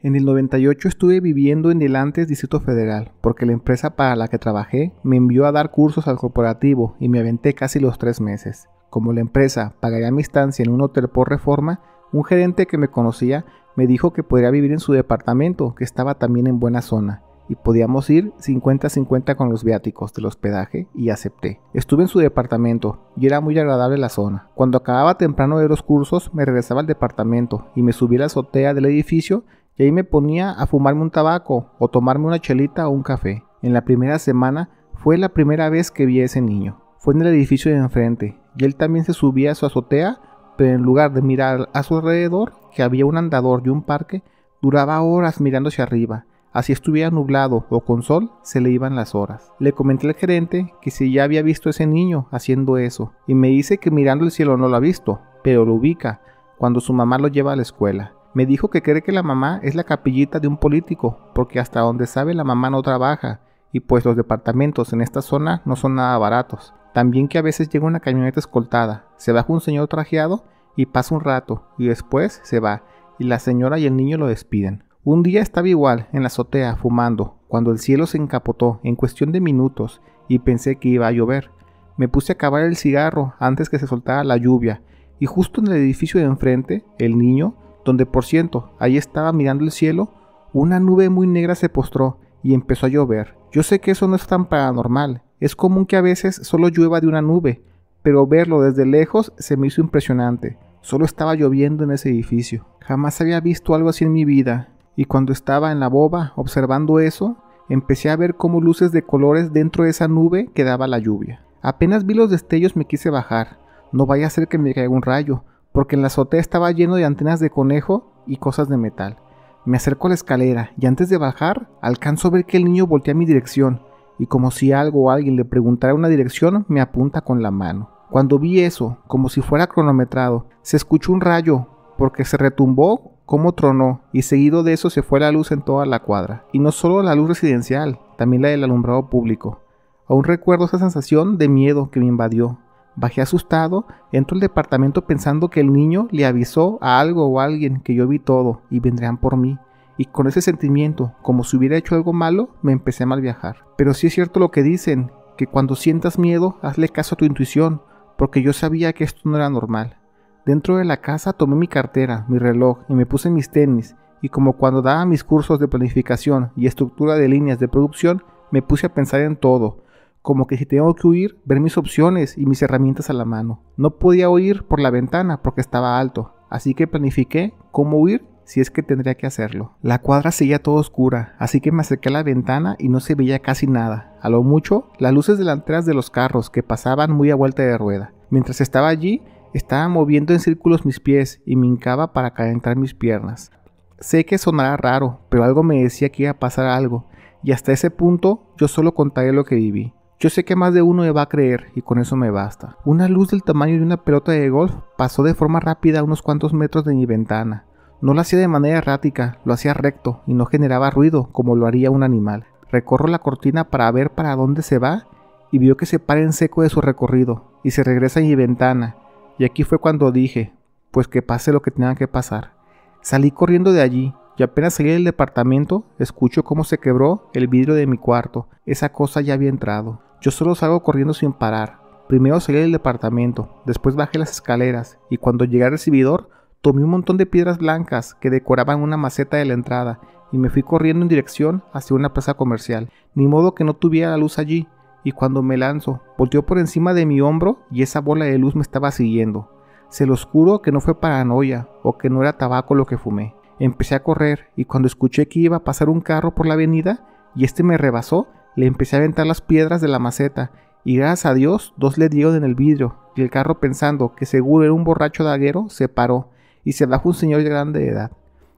En el 98 estuve viviendo en el antes Distrito Federal, porque la empresa para la que trabajé me envió a dar cursos al corporativo y me aventé casi los tres meses. Como la empresa pagaría mi estancia en un hotel por reforma, un gerente que me conocía me dijo que podría vivir en su departamento, que estaba también en buena zona, y podíamos ir 50-50 con los viáticos del hospedaje, y acepté. Estuve en su departamento, y era muy agradable la zona. Cuando acababa temprano de los cursos, me regresaba al departamento, y me subí a la azotea del edificio y ahí me ponía a fumarme un tabaco o tomarme una chelita o un café. En la primera semana fue la primera vez que vi a ese niño. Fue en el edificio de enfrente y él también se subía a su azotea, pero en lugar de mirar a su alrededor, que había un andador y un parque, duraba horas mirando hacia arriba. Así estuviera nublado o con sol, se le iban las horas. Le comenté al gerente que si ya había visto a ese niño haciendo eso, y me dice que mirando el cielo no lo ha visto, pero lo ubica cuando su mamá lo lleva a la escuela. Me dijo que cree que la mamá es la capillita de un político, porque hasta donde sabe la mamá no trabaja, y pues los departamentos en esta zona no son nada baratos. También que a veces llega una camioneta escoltada, se baja un señor trajeado y pasa un rato, y después se va, y la señora y el niño lo despiden. Un día estaba igual, en la azotea, fumando, cuando el cielo se encapotó en cuestión de minutos, y pensé que iba a llover. Me puse a acabar el cigarro antes que se soltara la lluvia, y justo en el edificio de enfrente, el niño donde por cierto, Ahí estaba mirando el cielo, una nube muy negra se postró y empezó a llover. Yo sé que eso no es tan paranormal, es común que a veces solo llueva de una nube, pero verlo desde lejos se me hizo impresionante. Solo estaba lloviendo en ese edificio. Jamás había visto algo así en mi vida, y cuando estaba en la boba observando eso, empecé a ver como luces de colores dentro de esa nube que daba la lluvia. Apenas vi los destellos me quise bajar, no vaya a ser que me caiga un rayo, porque en la azotea estaba lleno de antenas de conejo y cosas de metal. Me acerco a la escalera y antes de bajar alcanzo a ver que el niño voltea a mi dirección y como si algo o alguien le preguntara una dirección me apunta con la mano. Cuando vi eso, como si fuera cronometrado, se escuchó un rayo porque se retumbó como tronó y seguido de eso se fue la luz en toda la cuadra. Y no solo la luz residencial, también la del alumbrado público. Aún recuerdo esa sensación de miedo que me invadió Bajé asustado, entro al departamento pensando que el niño le avisó a algo o alguien que yo vi todo y vendrían por mí. Y con ese sentimiento, como si hubiera hecho algo malo, me empecé a mal viajar. Pero sí es cierto lo que dicen, que cuando sientas miedo, hazle caso a tu intuición, porque yo sabía que esto no era normal. Dentro de la casa tomé mi cartera, mi reloj y me puse mis tenis, y como cuando daba mis cursos de planificación y estructura de líneas de producción, me puse a pensar en todo, como que si tengo que huir, ver mis opciones y mis herramientas a la mano. No podía huir por la ventana porque estaba alto, así que planifiqué cómo huir si es que tendría que hacerlo. La cuadra seguía todo oscura, así que me acerqué a la ventana y no se veía casi nada. A lo mucho, las luces delanteras de los carros que pasaban muy a vuelta de rueda. Mientras estaba allí, estaba moviendo en círculos mis pies y me hincaba para calentar mis piernas. Sé que sonará raro, pero algo me decía que iba a pasar algo, y hasta ese punto yo solo contaré lo que viví. Yo sé que más de uno me va a creer y con eso me basta. Una luz del tamaño de una pelota de golf pasó de forma rápida a unos cuantos metros de mi ventana. No lo hacía de manera errática, lo hacía recto y no generaba ruido como lo haría un animal. Recorro la cortina para ver para dónde se va y vio que se para en seco de su recorrido y se regresa a mi ventana. Y aquí fue cuando dije, pues que pase lo que tenga que pasar. Salí corriendo de allí, y apenas salí del departamento, escucho cómo se quebró el vidrio de mi cuarto. Esa cosa ya había entrado. Yo solo salgo corriendo sin parar. Primero salí del departamento, después bajé las escaleras y cuando llegué al recibidor tomé un montón de piedras blancas que decoraban una maceta de la entrada y me fui corriendo en dirección hacia una plaza comercial. Ni modo que no tuviera la luz allí y cuando me lanzo, volteó por encima de mi hombro y esa bola de luz me estaba siguiendo. Se lo juro que no fue paranoia o que no era tabaco lo que fumé. Empecé a correr y cuando escuché que iba a pasar un carro por la avenida y este me rebasó, le empecé a aventar las piedras de la maceta y gracias a Dios dos le dieron en el vidrio y el carro pensando que seguro era un borracho daguero se paró y se bajó un señor de grande edad.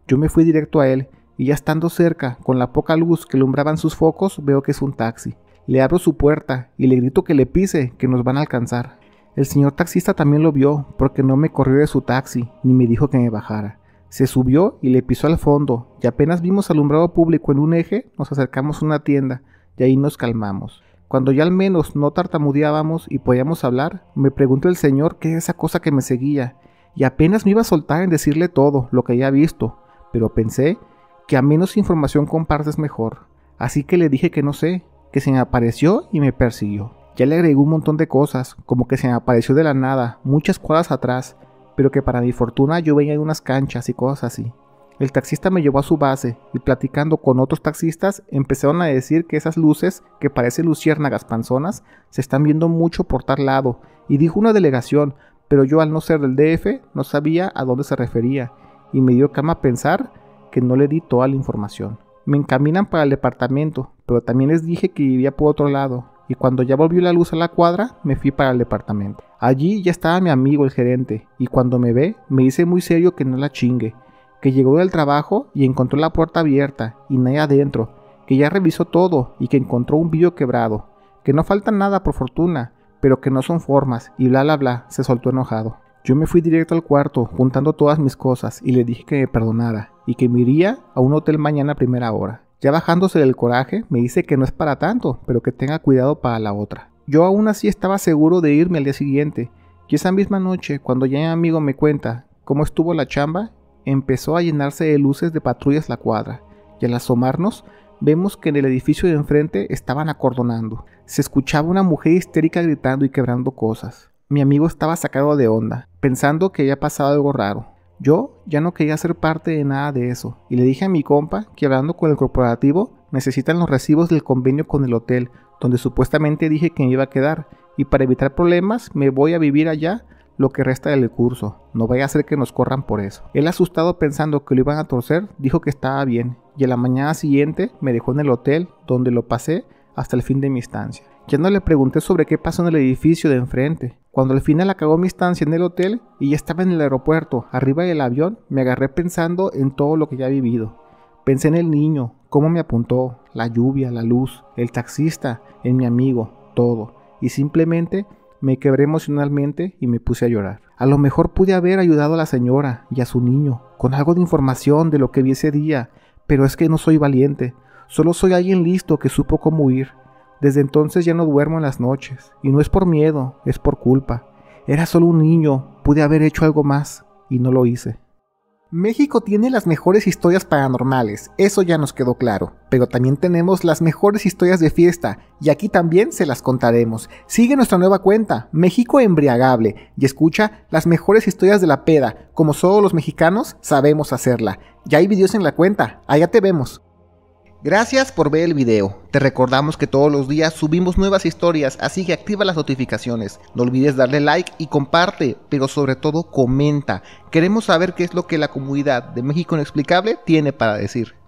Yo me fui directo a él y ya estando cerca, con la poca luz que alumbraban sus focos, veo que es un taxi. Le abro su puerta y le grito que le pise, que nos van a alcanzar. El señor taxista también lo vio porque no me corrió de su taxi ni me dijo que me bajara. Se subió y le pisó al fondo, y apenas vimos alumbrado público en un eje, nos acercamos a una tienda, y ahí nos calmamos. Cuando ya al menos no tartamudeábamos y podíamos hablar, me preguntó el señor qué es esa cosa que me seguía, y apenas me iba a soltar en decirle todo lo que había visto, pero pensé que a menos información compartes mejor, así que le dije que no sé, que se me apareció y me persiguió. Ya le agregó un montón de cosas, como que se me apareció de la nada, muchas cuadras atrás, pero que para mi fortuna yo de unas canchas y cosas así. El taxista me llevó a su base y platicando con otros taxistas empezaron a decir que esas luces, que parecen luciérnagas panzonas, se están viendo mucho por tal lado, y dijo una delegación, pero yo al no ser del DF no sabía a dónde se refería, y me dio cama a pensar que no le di toda la información. Me encaminan para el departamento, pero también les dije que vivía por otro lado, y cuando ya volvió la luz a la cuadra, me fui para el departamento. Allí ya estaba mi amigo el gerente, y cuando me ve, me dice muy serio que no la chingue, que llegó del trabajo y encontró la puerta abierta y nadie adentro, que ya revisó todo y que encontró un vidrio quebrado, que no falta nada por fortuna, pero que no son formas y bla bla bla, se soltó enojado. Yo me fui directo al cuarto, juntando todas mis cosas, y le dije que me perdonara, y que me iría a un hotel mañana a primera hora. Ya bajándose del coraje, me dice que no es para tanto, pero que tenga cuidado para la otra. Yo aún así estaba seguro de irme al día siguiente, y esa misma noche, cuando ya mi amigo me cuenta cómo estuvo la chamba, empezó a llenarse de luces de patrullas la cuadra, y al asomarnos, vemos que en el edificio de enfrente estaban acordonando. Se escuchaba una mujer histérica gritando y quebrando cosas. Mi amigo estaba sacado de onda, pensando que había pasado algo raro. Yo ya no quería ser parte de nada de eso y le dije a mi compa que hablando con el corporativo necesitan los recibos del convenio con el hotel donde supuestamente dije que me iba a quedar y para evitar problemas me voy a vivir allá lo que resta del curso. No vaya a ser que nos corran por eso. Él asustado pensando que lo iban a torcer, dijo que estaba bien y a la mañana siguiente me dejó en el hotel donde lo pasé hasta el fin de mi estancia. Ya no le pregunté sobre qué pasó en el edificio de enfrente, cuando al final acabó mi estancia en el hotel y ya estaba en el aeropuerto, arriba del avión, me agarré pensando en todo lo que ya he vivido. Pensé en el niño, cómo me apuntó, la lluvia, la luz, el taxista, en mi amigo, todo. Y simplemente me quebré emocionalmente y me puse a llorar. A lo mejor pude haber ayudado a la señora y a su niño con algo de información de lo que vi ese día, pero es que no soy valiente, solo soy alguien listo que supo cómo huir. Desde entonces ya no duermo en las noches, y no es por miedo, es por culpa. Era solo un niño, pude haber hecho algo más, y no lo hice. México tiene las mejores historias paranormales, eso ya nos quedó claro, pero también tenemos las mejores historias de fiesta, y aquí también se las contaremos. Sigue nuestra nueva cuenta, México Embriagable, y escucha las mejores historias de la peda, como solo los mexicanos sabemos hacerla. Ya hay videos en la cuenta, allá te vemos. Gracias por ver el video. Te recordamos que todos los días subimos nuevas historias, así que activa las notificaciones. No olvides darle like y comparte, pero sobre todo comenta. Queremos saber qué es lo que la comunidad de México Inexplicable tiene para decir.